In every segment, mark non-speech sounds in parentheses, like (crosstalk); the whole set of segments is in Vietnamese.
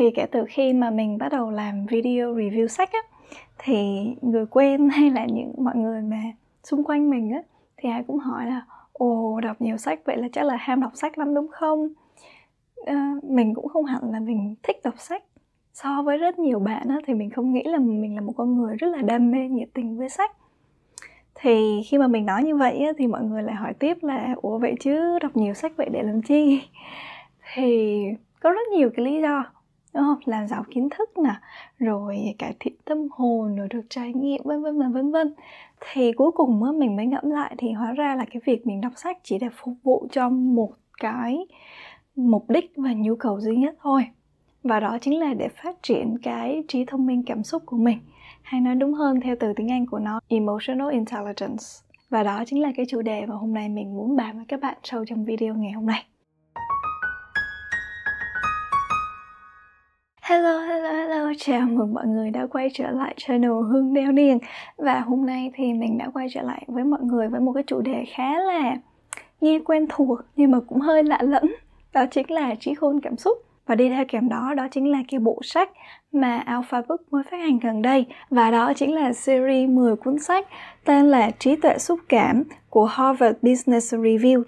thì kể từ khi mà mình bắt đầu làm video review sách á thì người quen hay là những mọi người mà xung quanh mình á thì ai cũng hỏi là ồ đọc nhiều sách vậy là chắc là ham đọc sách lắm đúng không à, mình cũng không hẳn là mình thích đọc sách so với rất nhiều bạn á, thì mình không nghĩ là mình là một con người rất là đam mê nhiệt tình với sách thì khi mà mình nói như vậy á, thì mọi người lại hỏi tiếp là ủa vậy chứ đọc nhiều sách vậy để làm chi (laughs) thì có rất nhiều cái lý do đúng không làm giàu kiến thức nè rồi cải thiện tâm hồn rồi được trải nghiệm vân vân và vân vân thì cuối cùng á, mình mới ngẫm lại thì hóa ra là cái việc mình đọc sách chỉ để phục vụ cho một cái mục đích và nhu cầu duy nhất thôi và đó chính là để phát triển cái trí thông minh cảm xúc của mình hay nói đúng hơn theo từ tiếng Anh của nó emotional intelligence và đó chính là cái chủ đề mà hôm nay mình muốn bàn với các bạn sâu trong video ngày hôm nay Hello, hello, hello, chào mừng mọi người đã quay trở lại channel Hương Đeo Điền Và hôm nay thì mình đã quay trở lại với mọi người với một cái chủ đề khá là nghe quen thuộc nhưng mà cũng hơi lạ lẫm Đó chính là trí khôn cảm xúc và đi theo kèm đó đó chính là cái bộ sách mà Alpha Book mới phát hành gần đây và đó chính là series 10 cuốn sách tên là Trí tuệ xúc cảm của Harvard Business Review.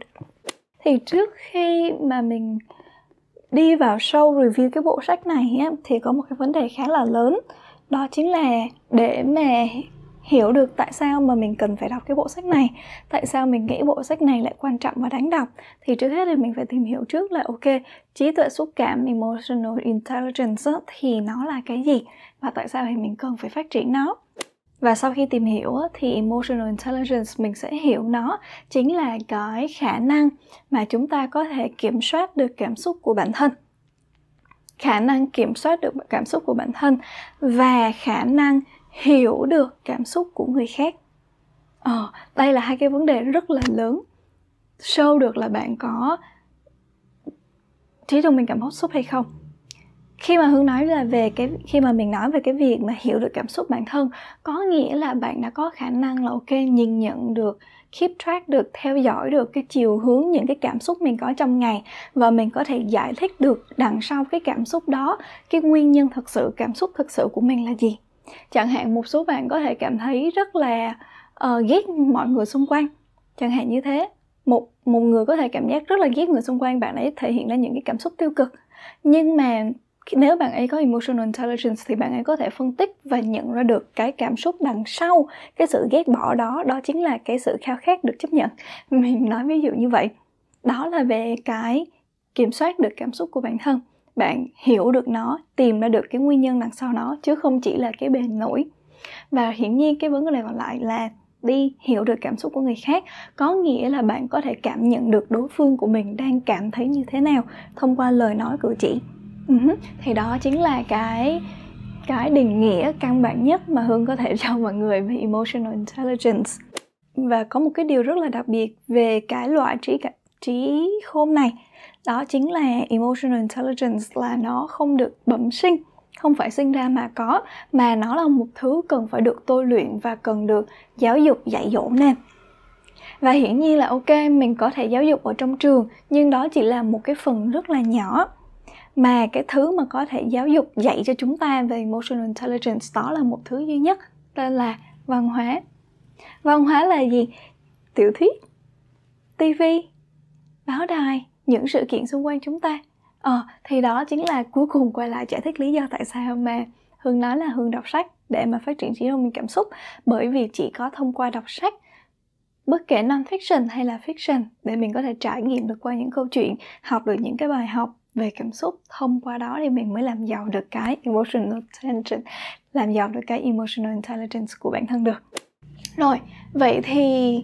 Thì trước khi mà mình đi vào sâu review cái bộ sách này á, thì có một cái vấn đề khá là lớn đó chính là để mà hiểu được tại sao mà mình cần phải đọc cái bộ sách này tại sao mình nghĩ bộ sách này lại quan trọng và đáng đọc thì trước hết là mình phải tìm hiểu trước là ok trí tuệ xúc cảm emotional intelligence thì nó là cái gì và tại sao thì mình cần phải phát triển nó và sau khi tìm hiểu thì emotional intelligence mình sẽ hiểu nó chính là cái khả năng mà chúng ta có thể kiểm soát được cảm xúc của bản thân khả năng kiểm soát được cảm xúc của bản thân và khả năng hiểu được cảm xúc của người khác ờ, đây là hai cái vấn đề rất là lớn sâu được là bạn có trí thông mình cảm xúc hay không khi mà hương nói là về cái khi mà mình nói về cái việc mà hiểu được cảm xúc bản thân có nghĩa là bạn đã có khả năng là ok nhìn nhận được keep track được theo dõi được cái chiều hướng những cái cảm xúc mình có trong ngày và mình có thể giải thích được đằng sau cái cảm xúc đó cái nguyên nhân thật sự cảm xúc thật sự của mình là gì chẳng hạn một số bạn có thể cảm thấy rất là uh, ghét mọi người xung quanh chẳng hạn như thế một một người có thể cảm giác rất là ghét người xung quanh bạn ấy thể hiện ra những cái cảm xúc tiêu cực nhưng mà nếu bạn ấy có emotional intelligence thì bạn ấy có thể phân tích và nhận ra được cái cảm xúc đằng sau cái sự ghét bỏ đó đó chính là cái sự khao khát được chấp nhận mình nói ví dụ như vậy đó là về cái kiểm soát được cảm xúc của bản thân bạn hiểu được nó tìm ra được cái nguyên nhân đằng sau nó chứ không chỉ là cái bề nổi và hiển nhiên cái vấn đề còn lại là đi hiểu được cảm xúc của người khác có nghĩa là bạn có thể cảm nhận được đối phương của mình đang cảm thấy như thế nào thông qua lời nói cử chỉ thì đó chính là cái cái định nghĩa căn bản nhất mà hương có thể (laughs) cho mọi người về emotional intelligence và có một cái điều rất là đặc biệt về cái loại trí trí khôn này đó chính là emotional intelligence là nó không được bẩm sinh không phải sinh ra mà có mà nó là một thứ cần phải được tôi luyện và cần được giáo dục dạy dỗ nên và hiển nhiên là ok mình có thể giáo dục ở trong trường nhưng đó chỉ là một cái phần rất là nhỏ mà cái thứ mà có thể giáo dục dạy cho chúng ta về emotional intelligence đó là một thứ duy nhất tên là văn hóa văn hóa là gì tiểu thuyết tv báo đài những sự kiện xung quanh chúng ta ờ thì đó chính là cuối cùng quay lại giải thích lý do tại sao mà hương nói là hương đọc sách để mà phát triển trí thông minh cảm xúc bởi vì chỉ có thông qua đọc sách bất kể non fiction hay là fiction để mình có thể trải nghiệm được qua những câu chuyện học được những cái bài học về cảm xúc thông qua đó thì mình mới làm giàu được cái emotional intelligence làm giàu được cái emotional intelligence của bản thân được rồi vậy thì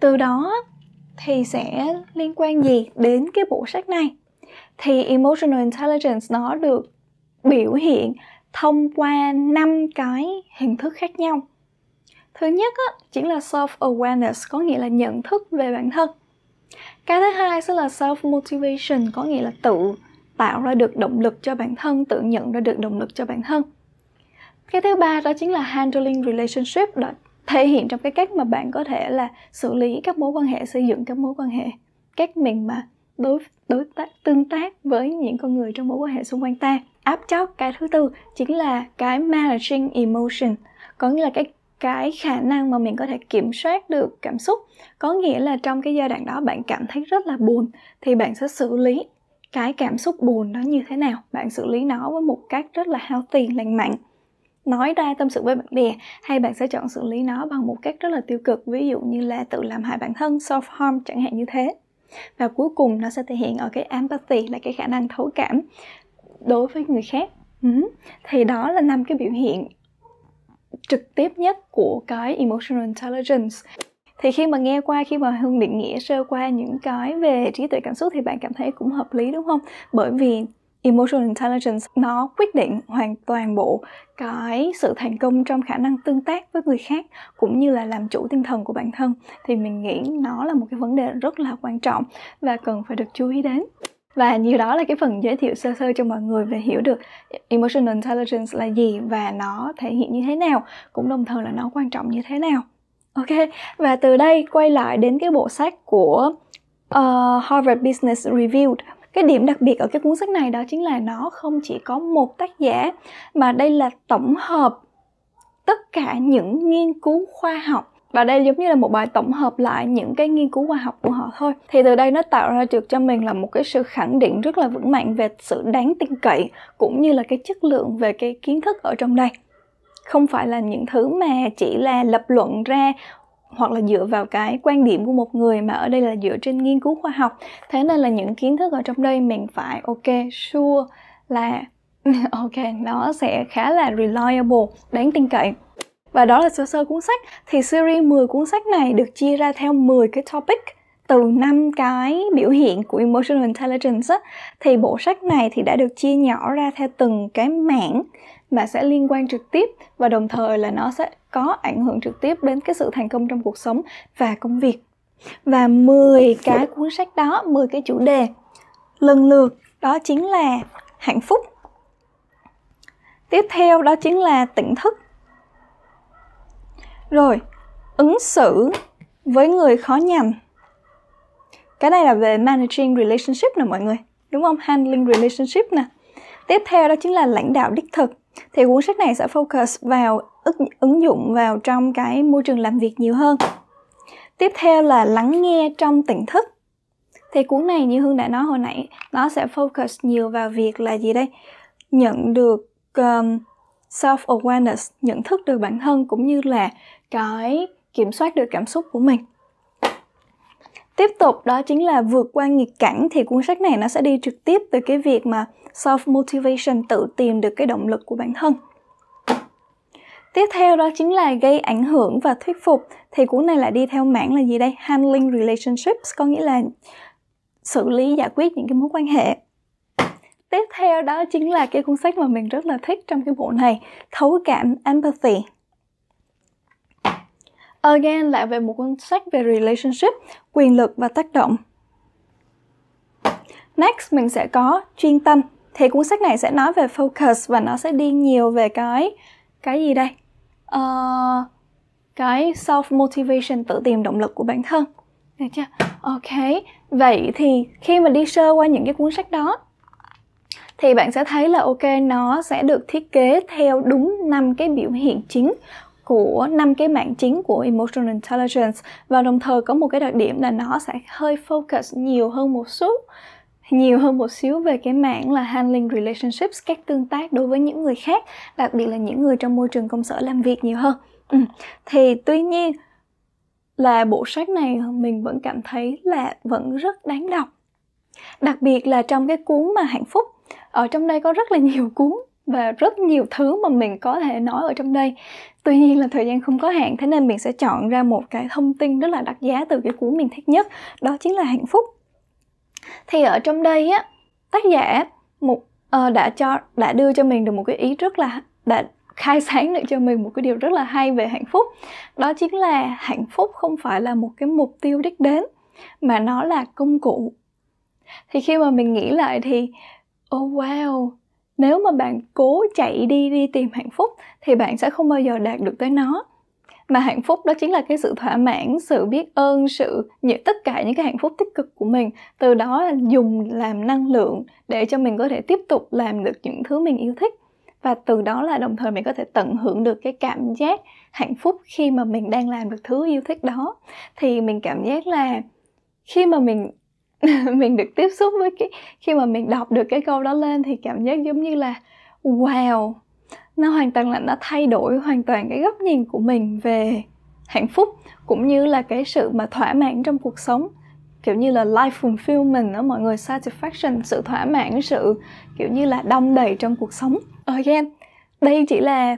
từ đó thì sẽ liên quan gì đến cái bộ sách này thì emotional intelligence nó được biểu hiện thông qua năm cái hình thức khác nhau thứ nhất á, chính là self awareness có nghĩa là nhận thức về bản thân cái thứ hai sẽ là self motivation có nghĩa là tự tạo ra được động lực cho bản thân tự nhận ra được động lực cho bản thân cái thứ ba đó chính là handling relationship đó thể hiện trong cái cách mà bạn có thể là xử lý các mối quan hệ xây dựng các mối quan hệ cách mình mà đối đối tác tương tác với những con người trong mối quan hệ xung quanh ta áp chót cái thứ tư chính là cái managing emotion có nghĩa là cái cái khả năng mà mình có thể kiểm soát được cảm xúc có nghĩa là trong cái giai đoạn đó bạn cảm thấy rất là buồn thì bạn sẽ xử lý cái cảm xúc buồn đó như thế nào bạn xử lý nó với một cách rất là healthy lành mạnh nói ra tâm sự với bạn bè hay bạn sẽ chọn xử lý nó bằng một cách rất là tiêu cực ví dụ như là tự làm hại bản thân self harm chẳng hạn như thế và cuối cùng nó sẽ thể hiện ở cái empathy là cái khả năng thấu cảm đối với người khác ừ. thì đó là năm cái biểu hiện trực tiếp nhất của cái emotional intelligence thì khi mà nghe qua khi mà hương định nghĩa sơ qua những cái về trí tuệ cảm xúc thì bạn cảm thấy cũng hợp lý đúng không bởi vì emotional intelligence nó quyết định hoàn toàn bộ cái sự thành công trong khả năng tương tác với người khác cũng như là làm chủ tinh thần của bản thân thì mình nghĩ nó là một cái vấn đề rất là quan trọng và cần phải được chú ý đến và nhiều đó là cái phần giới thiệu sơ sơ cho mọi người về hiểu được emotional intelligence là gì và nó thể hiện như thế nào cũng đồng thời là nó quan trọng như thế nào ok và từ đây quay lại đến cái bộ sách của uh, Harvard Business Review cái điểm đặc biệt ở cái cuốn sách này đó chính là nó không chỉ có một tác giả mà đây là tổng hợp tất cả những nghiên cứu khoa học và đây giống như là một bài tổng hợp lại những cái nghiên cứu khoa học của họ thôi thì từ đây nó tạo ra được cho mình là một cái sự khẳng định rất là vững mạnh về sự đáng tin cậy cũng như là cái chất lượng về cái kiến thức ở trong đây không phải là những thứ mà chỉ là lập luận ra hoặc là dựa vào cái quan điểm của một người mà ở đây là dựa trên nghiên cứu khoa học thế nên là những kiến thức ở trong đây mình phải ok sure là (laughs) ok nó sẽ khá là reliable đáng tin cậy và đó là sơ sơ cuốn sách. Thì series 10 cuốn sách này được chia ra theo 10 cái topic từ năm cái biểu hiện của emotional intelligence á, thì bộ sách này thì đã được chia nhỏ ra theo từng cái mảng mà sẽ liên quan trực tiếp và đồng thời là nó sẽ có ảnh hưởng trực tiếp đến cái sự thành công trong cuộc sống và công việc. Và 10 cái cuốn sách đó, 10 cái chủ đề lần lượt đó chính là hạnh phúc. Tiếp theo đó chính là tỉnh thức. Rồi, ứng xử với người khó nhằn. Cái này là về managing relationship nè mọi người, đúng không? Handling relationship nè. Tiếp theo đó chính là lãnh đạo đích thực. Thì cuốn sách này sẽ focus vào ứng dụng vào trong cái môi trường làm việc nhiều hơn. Tiếp theo là lắng nghe trong tỉnh thức. Thì cuốn này như Hương đã nói hồi nãy, nó sẽ focus nhiều vào việc là gì đây? Nhận được um, self awareness nhận thức được bản thân cũng như là cái kiểm soát được cảm xúc của mình tiếp tục đó chính là vượt qua nghịch cảnh thì cuốn sách này nó sẽ đi trực tiếp từ cái việc mà self motivation tự tìm được cái động lực của bản thân tiếp theo đó chính là gây ảnh hưởng và thuyết phục thì cuốn này là đi theo mảng là gì đây handling relationships có nghĩa là xử lý giải quyết những cái mối quan hệ tiếp theo đó chính là cái cuốn sách mà mình rất là thích trong cái bộ này thấu cảm empathy again lại về một cuốn sách về relationship quyền lực và tác động next mình sẽ có chuyên tâm thì cuốn sách này sẽ nói về focus và nó sẽ đi nhiều về cái cái gì đây uh, cái self motivation tự tìm động lực của bản thân được chưa ok vậy thì khi mà đi sơ qua những cái cuốn sách đó thì bạn sẽ thấy là ok nó sẽ được thiết kế theo đúng năm cái biểu hiện chính của năm cái mảng chính của emotional intelligence và đồng thời có một cái đặc điểm là nó sẽ hơi focus nhiều hơn một chút nhiều hơn một xíu về cái mảng là handling relationships các tương tác đối với những người khác đặc biệt là những người trong môi trường công sở làm việc nhiều hơn ừ. thì tuy nhiên là bộ sách này mình vẫn cảm thấy là vẫn rất đáng đọc đặc biệt là trong cái cuốn mà hạnh phúc ở trong đây có rất là nhiều cuốn và rất nhiều thứ mà mình có thể nói ở trong đây tuy nhiên là thời gian không có hạn thế nên mình sẽ chọn ra một cái thông tin rất là đắt giá từ cái cuốn mình thích nhất đó chính là hạnh phúc thì ở trong đây á tác giả một uh, đã cho đã đưa cho mình được một cái ý rất là đã khai sáng được cho mình một cái điều rất là hay về hạnh phúc đó chính là hạnh phúc không phải là một cái mục tiêu đích đến mà nó là công cụ thì khi mà mình nghĩ lại thì Oh wow, nếu mà bạn cố chạy đi đi tìm hạnh phúc thì bạn sẽ không bao giờ đạt được tới nó mà hạnh phúc đó chính là cái sự thỏa mãn sự biết ơn sự những tất cả những cái hạnh phúc tích cực của mình từ đó là dùng làm năng lượng để cho mình có thể tiếp tục làm được những thứ mình yêu thích và từ đó là đồng thời mình có thể tận hưởng được cái cảm giác hạnh phúc khi mà mình đang làm được thứ yêu thích đó thì mình cảm giác là khi mà mình (laughs) mình được tiếp xúc với cái khi mà mình đọc được cái câu đó lên thì cảm giác giống như là wow nó hoàn toàn là nó thay đổi hoàn toàn cái góc nhìn của mình về hạnh phúc cũng như là cái sự mà thỏa mãn trong cuộc sống kiểu như là life fulfillment đó mọi người satisfaction sự thỏa mãn sự kiểu như là đong đầy trong cuộc sống again đây chỉ là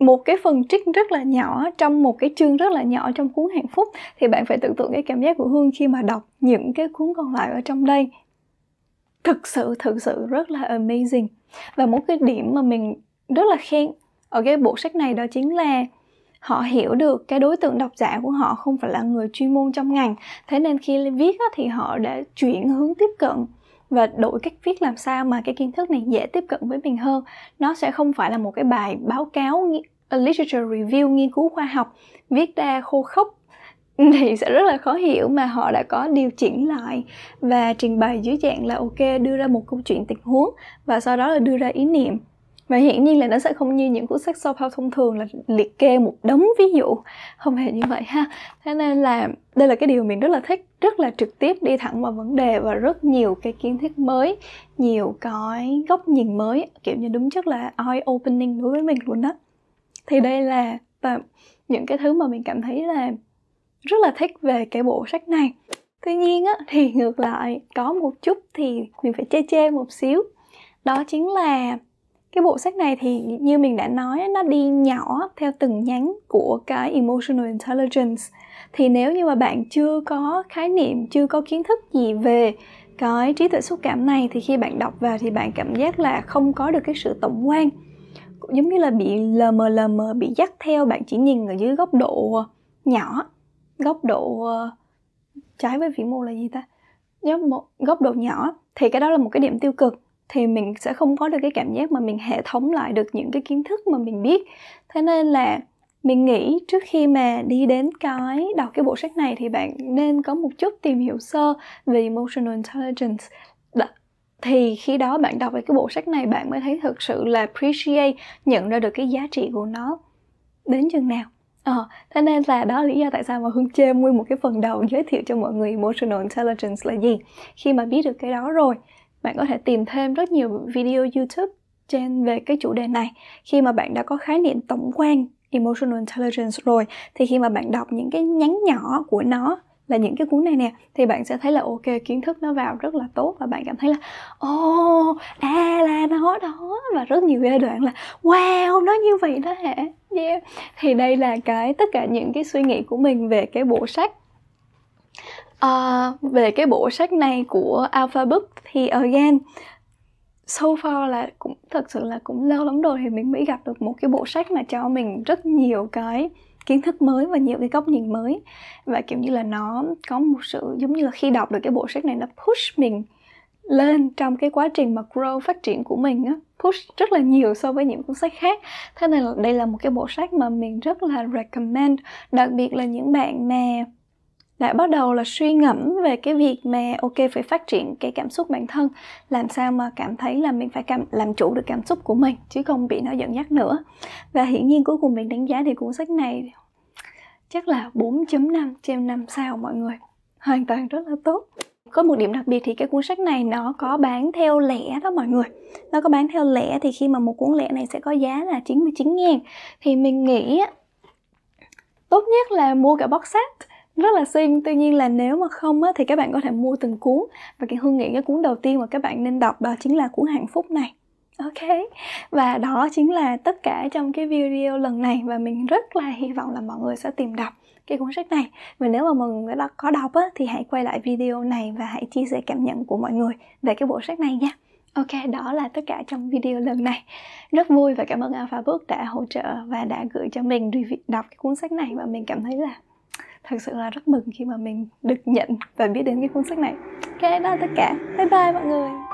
một cái phần trích rất là nhỏ trong một cái chương rất là nhỏ trong cuốn hạnh phúc thì bạn phải tưởng tượng cái cảm giác của hương khi mà đọc những cái cuốn còn lại ở trong đây thực sự thực sự rất là amazing và một cái điểm mà mình rất là khen ở cái bộ sách này đó chính là họ hiểu được cái đối tượng độc giả của họ không phải là người chuyên môn trong ngành thế nên khi viết thì họ đã chuyển hướng tiếp cận và đổi cách viết làm sao mà cái kiến thức này dễ tiếp cận với mình hơn nó sẽ không phải là một cái bài báo cáo literature review nghiên cứu khoa học viết ra khô khốc thì sẽ rất là khó hiểu mà họ đã có điều chỉnh lại và trình bày dưới dạng là ok đưa ra một câu chuyện tình huống và sau đó là đưa ra ý niệm và hiển nhiên là nó sẽ không như những cuốn sách self help thông thường là liệt kê một đống ví dụ không hề như vậy ha thế nên là đây là cái điều mình rất là thích rất là trực tiếp đi thẳng vào vấn đề và rất nhiều cái kiến thức mới nhiều cái góc nhìn mới kiểu như đúng chất là eye opening đối với mình luôn đó thì đây là và những cái thứ mà mình cảm thấy là rất là thích về cái bộ sách này tuy nhiên á, thì ngược lại có một chút thì mình phải chê chê một xíu đó chính là cái bộ sách này thì như mình đã nói nó đi nhỏ theo từng nhánh của cái emotional intelligence thì nếu như mà bạn chưa có khái niệm chưa có kiến thức gì về cái trí tuệ xúc cảm này thì khi bạn đọc vào thì bạn cảm giác là không có được cái sự tổng quan giống như là bị lờ mờ lờ mờ bị dắt theo bạn chỉ nhìn ở dưới góc độ ờ, nhỏ góc độ ờ, trái với vĩ mô là gì ta góc độ nhỏ thì cái đó là một cái điểm tiêu cực thì mình sẽ không có được cái cảm giác mà mình hệ thống lại được những cái kiến thức mà mình biết thế nên là mình nghĩ trước khi mà đi đến cái đọc cái bộ sách này thì bạn nên có một chút tìm hiểu sơ về emotional intelligence thì khi đó bạn đọc về cái bộ sách này bạn mới thấy thực sự là appreciate nhận ra được cái giá trị của nó đến chừng nào Ờ, thế nên là đó là lý do tại sao mà Hương chê nguyên một cái phần đầu (laughs) giới thiệu cho mọi người emotional intelligence là gì. Khi mà biết được cái đó rồi bạn có thể tìm thêm rất nhiều video youtube trên về cái chủ đề này khi mà bạn đã có khái niệm tổng quan emotional intelligence rồi thì khi mà bạn đọc những cái nhánh nhỏ của nó là những cái cuốn này nè thì bạn sẽ thấy là ok kiến thức nó vào rất là tốt và bạn cảm thấy là ồ oh, à là nó đó và rất nhiều giai đoạn là wow nó như vậy đó hả yeah. thì đây là cái tất cả những cái suy nghĩ của mình về cái bộ sách À, về cái bộ sách này của Alpha Book thì again so far là cũng thật sự là cũng lâu lắm rồi thì mình mới gặp được một cái bộ sách mà cho mình rất nhiều cái kiến thức mới và nhiều cái góc nhìn mới và kiểu như là nó có một sự giống như là khi đọc được cái bộ sách này nó push mình lên trong cái quá trình mà grow phát triển của mình á push rất là nhiều so với những cuốn sách khác thế nên là đây là một cái bộ sách mà mình rất là recommend đặc biệt là những bạn mà lại bắt đầu là suy ngẫm về cái việc mà ok phải phát triển cái cảm xúc bản thân làm sao mà cảm thấy là mình phải cảm, làm chủ được cảm xúc của mình chứ không bị nó dẫn dắt nữa và hiển nhiên cuối cùng mình đánh giá thì cuốn sách này chắc là 4.5 trên 5 sao mọi người hoàn toàn rất là tốt có một điểm đặc biệt thì cái cuốn sách này nó có bán theo lẻ đó mọi người nó có bán theo lẻ thì khi mà một cuốn lẻ này sẽ có giá là 99 ngàn thì mình nghĩ tốt nhất là mua cả box set rất là xinh tuy nhiên là nếu mà không á, thì các bạn có thể mua từng cuốn và cái hương nghĩ cái cuốn đầu tiên mà các bạn nên đọc đó chính là cuốn hạnh phúc này ok và đó chính là tất cả trong cái video lần này và mình rất là hy vọng là mọi người sẽ tìm đọc cái cuốn sách này và nếu mà mọi người đã có đọc á, thì hãy quay lại video này và hãy chia sẻ cảm nhận của mọi người về cái bộ sách này nha Ok, đó là tất cả trong video lần này. Rất vui và cảm ơn Alpha Book đã hỗ trợ và đã gửi cho mình review đọc cái cuốn sách này và mình cảm thấy là thật sự là rất mừng khi mà mình được nhận và biết đến cái cuốn sách này ok đó là tất cả bye bye mọi người